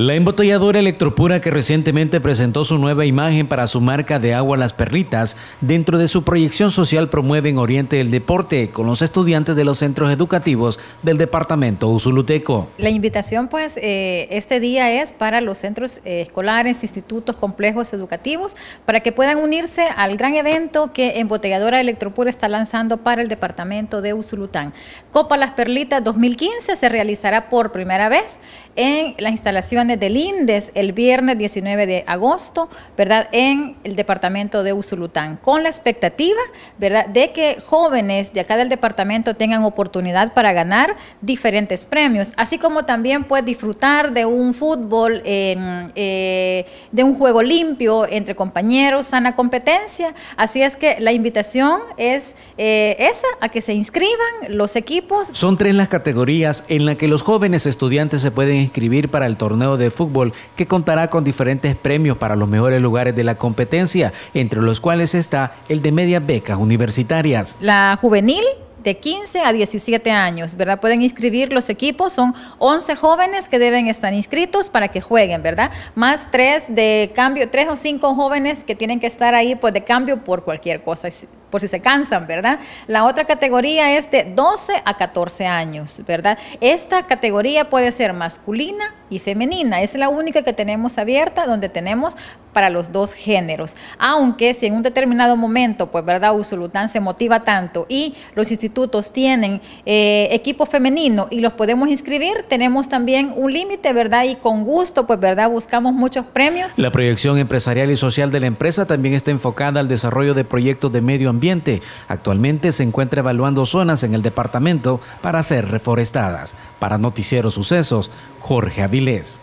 La embotelladora Electropura que recientemente presentó su nueva imagen para su marca de agua Las Perlitas, dentro de su proyección social promueve en Oriente el deporte con los estudiantes de los centros educativos del departamento usuluteco. La invitación pues eh, este día es para los centros eh, escolares, institutos, complejos educativos, para que puedan unirse al gran evento que embotelladora Electropura está lanzando para el departamento de Usulután. Copa Las Perlitas 2015 se realizará por primera vez en las instalaciones de del INDES el viernes 19 de agosto, ¿verdad? En el departamento de Usulután, con la expectativa, ¿verdad?, de que jóvenes de acá del departamento tengan oportunidad para ganar diferentes premios, así como también puede disfrutar de un fútbol, em, eh, de un juego limpio entre compañeros, sana competencia. Así es que la invitación es eh, esa, a que se inscriban los equipos. Son tres las categorías en las que los jóvenes estudiantes se pueden inscribir para el torneo de fútbol que contará con diferentes premios para los mejores lugares de la competencia, entre los cuales está el de medias becas universitarias. La juvenil de 15 a 17 años, ¿verdad? Pueden inscribir los equipos, son 11 jóvenes que deben estar inscritos para que jueguen, ¿verdad? Más tres de cambio, tres o cinco jóvenes que tienen que estar ahí pues de cambio por cualquier cosa, por si se cansan, ¿verdad? La otra categoría es de 12 a 14 años, ¿verdad? Esta categoría puede ser masculina y femenina, es la única que tenemos abierta donde tenemos para los dos géneros. Aunque si en un determinado momento, pues, ¿verdad? Usulután se motiva tanto y los institutos tienen eh, equipo femenino y los podemos inscribir, tenemos también un límite, ¿verdad? Y con gusto, pues, ¿verdad? Buscamos muchos premios. La proyección empresarial y social de la empresa también está enfocada al desarrollo de proyectos de medio ambiente ambiente. Actualmente se encuentra evaluando zonas en el departamento para ser reforestadas. Para Noticieros Sucesos, Jorge Avilés.